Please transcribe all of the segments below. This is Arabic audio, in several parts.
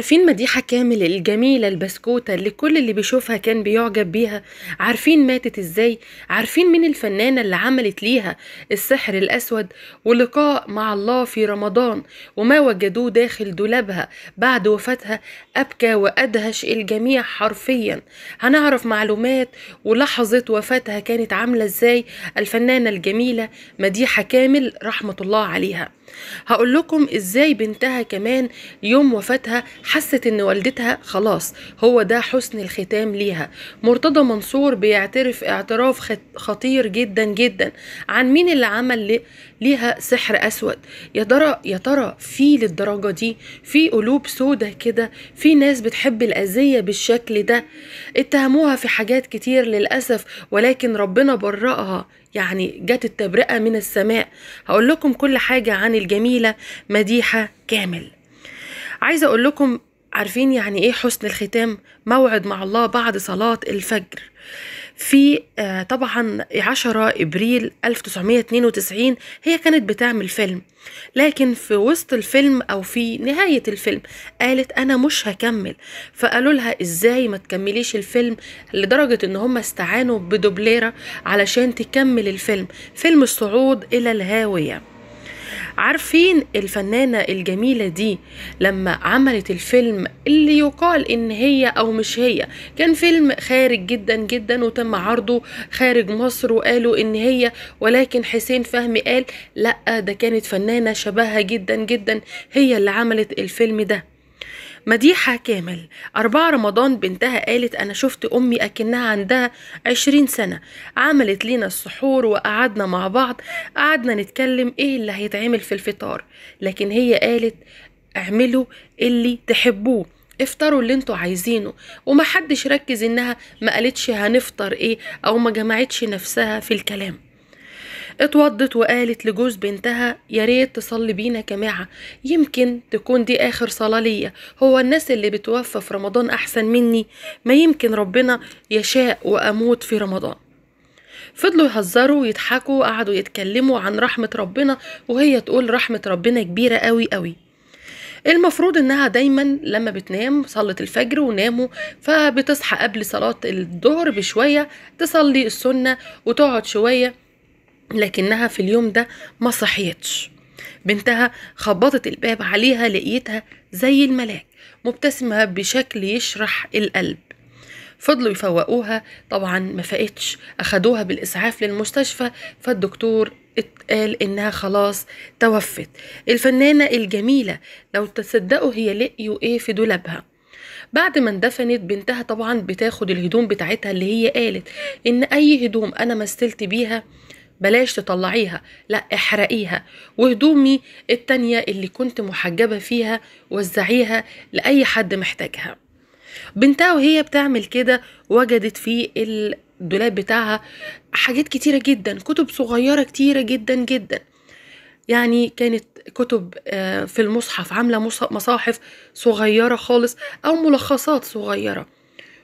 عارفين مديحة كامل الجميلة البسكوتة اللي كل اللي بيشوفها كان بيعجب بيها عارفين ماتت ازاي عارفين مين الفنانة اللي عملت ليها السحر الأسود ولقاء مع الله في رمضان وما وجدوه داخل دولابها بعد وفاتها أبكى وأدهش الجميع حرفيا هنعرف معلومات ولحظة وفاتها كانت عاملة ازاي الفنانة الجميلة مديحة كامل رحمة الله عليها هقول لكم ازاي بنتها كمان يوم وفاتها حست ان والدتها خلاص هو ده حسن الختام ليها مرتضى منصور بيعترف اعتراف خطير جدا جدا عن مين اللي عمل ليها سحر أسود يا ترى يا ترى في للدرجة دي في قلوب سودة كده في ناس بتحب الأذية بالشكل ده اتهموها في حاجات كتير للأسف ولكن ربنا برأها يعني جت التبرئة من السماء هقول لكم كل حاجة عن الجميلة مديحة كامل عايزة أقول لكم عارفين يعني إيه حسن الختام موعد مع الله بعد صلاة الفجر في آه، طبعا 10 ابريل 1992 هي كانت بتعمل فيلم لكن في وسط الفيلم او في نهايه الفيلم قالت انا مش هكمل فقالوا لها ازاي ما تكمليش الفيلم لدرجه ان هم استعانوا بدوبليره علشان تكمل الفيلم فيلم الصعود الى الهاويه عارفين الفنانة الجميلة دي لما عملت الفيلم اللي يقال ان هي او مش هي كان فيلم خارج جدا جدا وتم عرضه خارج مصر وقالوا ان هي ولكن حسين فهمي قال لا ده كانت فنانة شبهها جدا جدا هي اللي عملت الفيلم ده مديحة كامل أربعة رمضان بنتها قالت أنا شفت أمي أكنها عندها عشرين سنة عملت لينا السحور وقعدنا مع بعض قعدنا نتكلم إيه اللي هيتعمل في الفطار لكن هي قالت اعملوا اللي تحبوه افطروا اللي انتوا عايزينه ومحدش ركز انها ما قالتش هنفطر ايه او ما جمعتش نفسها في الكلام اتوضت وقالت لجوز بنتها يا ريت تصلي بينا جماعة يمكن تكون دي آخر صلاة ليا هو الناس اللي بتوفى في رمضان أحسن مني ما يمكن ربنا يشاء وأموت في رمضان فضلوا يهزروا ويضحكوا وقعدوا يتكلموا عن رحمة ربنا وهي تقول رحمة ربنا كبيرة قوي قوي المفروض انها دايما لما بتنام صلت الفجر وناموا فبتصحى قبل صلاة الظهر بشوية تصلي السنة وتقعد شوية لكنها في اليوم ده ما صحيتش بنتها خبطت الباب عليها لقيتها زي الملاك مبتسمة بشكل يشرح القلب فضلوا يفوقوها طبعا ما فقتش أخدوها بالإسعاف للمستشفى فالدكتور قال إنها خلاص توفت الفنانة الجميلة لو تصدقوا هي لقيوا إيه في دولابها بعد ما اندفنت بنتها طبعا بتاخد الهدوم بتاعتها اللي هي قالت ان اي هدوم انا مثلت بيها بلاش تطلعيها لا احرقيها وهدومي التانية اللي كنت محجبة فيها وزعيها لأي حد محتاجها بنتها وهي بتعمل كده وجدت في الدولاب بتاعها حاجات كتيرة جدا كتب صغيرة كتيرة جدا جدا يعني كانت كتب آه، في المصحف عاملة مصاحف صغيرة خالص أو ملخصات صغيرة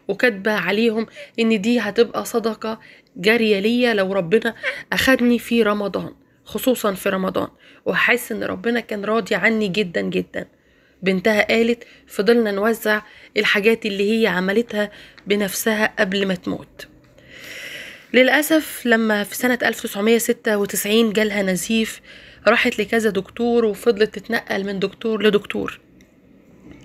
وكاتبة عليهم إن دي هتبقى صدقة جارية ليا لو ربنا أخدني في رمضان خصوصا في رمضان وحاسس إن ربنا كان راضي عني جدا جدا بنتها قالت فضلنا نوزع الحاجات اللي هي عملتها بنفسها قبل ما تموت للأسف لما في سنة 1996 جالها نزيف راحت لكذا دكتور وفضلت تتنقل من دكتور لدكتور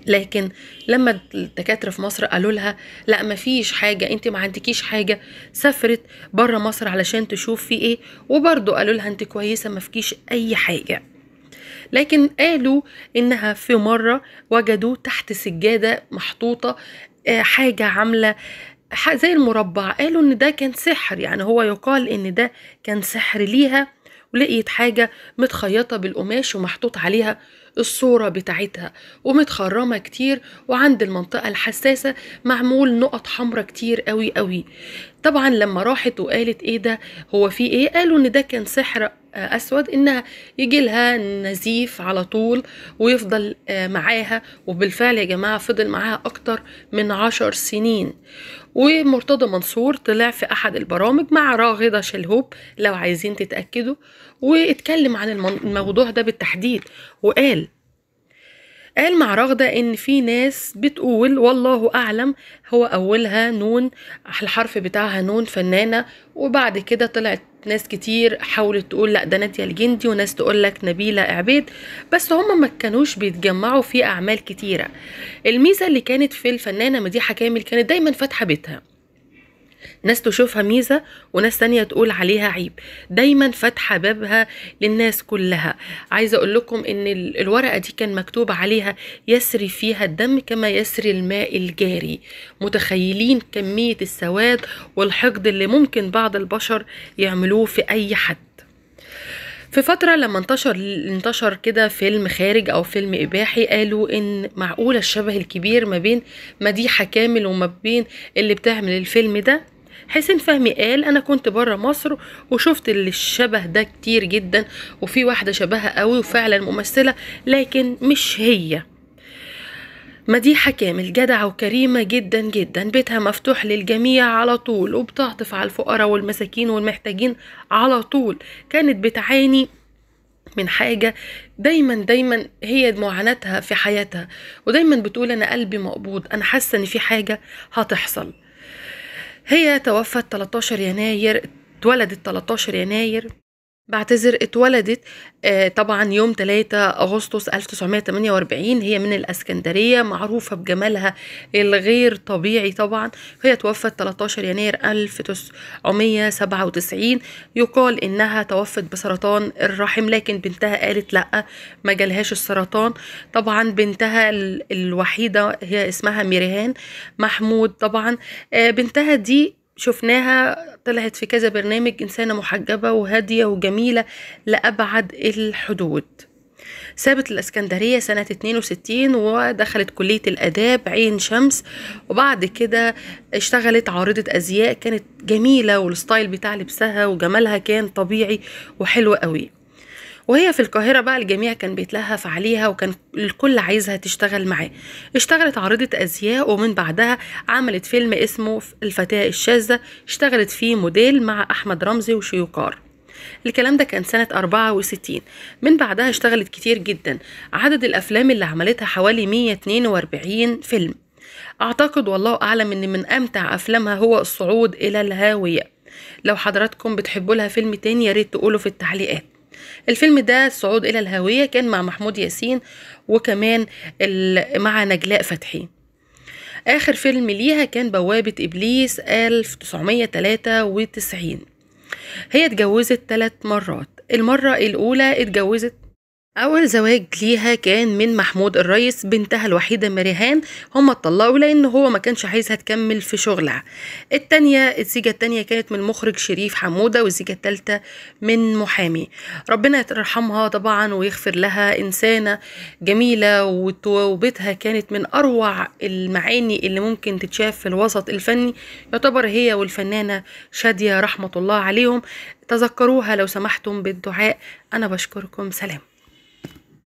لكن لما الدكاتره في مصر قالوا لها لا مفيش حاجه انت ما عندكيش حاجه سافرت بره مصر علشان تشوف في ايه وبرده قالوا لها انت كويسه مفيش اي حاجه لكن قالوا انها في مره وجدوا تحت سجاده محطوطه آه، حاجه عامله زي المربع قالوا ان ده كان سحر يعني هو يقال ان ده كان سحر ليها ولقيت حاجه متخيطه بالقماش ومحطوط عليها الصورة بتاعتها ومتخرمة كتير وعند المنطقة الحساسة معمول نقط حمراء كتير قوي قوي طبعا لما راحت وقالت ايه ده هو في ايه قالوا ان ده كان سحر آه، اسود انها يجي لها نزيف على طول ويفضل آه، معاها وبالفعل يا جماعه فضل معاها اكتر من عشر سنين ومرتضى منصور طلع في احد البرامج مع راغده شلهوب لو عايزين تتاكدوا واتكلم عن الموضوع ده بالتحديد وقال قال مع رغدة إن في ناس بتقول والله أعلم هو أولها نون الحرف بتاعها نون فنانة وبعد كده طلعت ناس كتير حاولت تقول لا ده نادية الجندي وناس تقول لك نبيلة عبيد بس هما ما كانوش بيتجمعوا في أعمال كتيرة الميزة اللي كانت في الفنانة مديحة كامل كانت دايما فاتحة بيتها ناس تشوفها ميزة وناس تانية تقول عليها عيب دايما فاتحة بابها للناس كلها عايزة اقول لكم ان الورقة دي كان مكتوب عليها يسري فيها الدم كما يسري الماء الجاري متخيلين كمية السواد والحقد اللي ممكن بعض البشر يعملوه في اي حد في فترة لما انتشر انتشر كده فيلم خارج أو فيلم إباحي قالوا إن معقولة الشبه الكبير ما بين مديحة كامل وما بين اللي بتعمل الفيلم ده حسين فهمي قال انا كنت بره مصر وشفت الشبه ده كتير جدا وفي واحده شبهها قوي وفعلا ممثله لكن مش هي مديحة كامل جدعة وكريمة جدا جدا بيتها مفتوح للجميع على طول وبتعطف على الفقراء والمساكين والمحتاجين على طول كانت بتعاني من حاجة دايما دايما هي معاناتها في حياتها ودايما بتقول أنا قلبي مقبوض أنا حاسة إن في حاجة هتحصل هي توفت 13 يناير اتولدت 13 يناير بعتذر اتولدت آه، طبعا يوم 3 اغسطس 1948 هي من الاسكندريه معروفه بجمالها الغير طبيعي طبعا هي توفت 13 يناير 1997 يقال انها توفت بسرطان الرحم لكن بنتها قالت لا ما جالهاش السرطان طبعا بنتها الوحيده هي اسمها ميريهان محمود طبعا آه، بنتها دي شفناها طلعت في كذا برنامج إنسانة محجبة وهادية وجميلة لأبعد الحدود سابت الإسكندرية سنة 62 ودخلت كلية الآداب عين شمس وبعد كده اشتغلت عارضة أزياء كانت جميلة والستايل بتاع لبسها وجمالها كان طبيعي وحلو قوي وهي في القاهرة بقى الجميع كان بيتلهف عليها وكان الكل عايزها تشتغل معاه اشتغلت عارضة أزياء ومن بعدها عملت فيلم اسمه الفتاة الشاذة اشتغلت فيه موديل مع أحمد رمزي وشيوكار الكلام ده كان سنة 64 من بعدها اشتغلت كتير جدا عدد الأفلام اللي عملتها حوالي 142 فيلم أعتقد والله أعلم إن من أمتع أفلامها هو الصعود إلى الهاوية لو حضراتكم بتحبوا لها فيلم تاني يا ريت تقولوا في التعليقات الفيلم ده صعود إلى الهوية كان مع محمود ياسين وكمان مع نجلاء فتحي آخر فيلم ليها كان بوابة إبليس 1993 هي اتجوزت ثلاث مرات المرة الأولى اتجوزت أول زواج ليها كان من محمود الريس بنتها الوحيدة مريهان هما اتطلقوا لأن هو ما كانش عايزها تكمل في شغلها التانية الزيجة التانية كانت من المخرج شريف حمودة والزيجة التالتة من محامي ربنا يرحمها طبعا ويغفر لها إنسانة جميلة وتوبتها كانت من أروع المعاني اللي ممكن تتشاف في الوسط الفني يعتبر هي والفنانة شادية رحمة الله عليهم تذكروها لو سمحتم بالدعاء أنا بشكركم سلام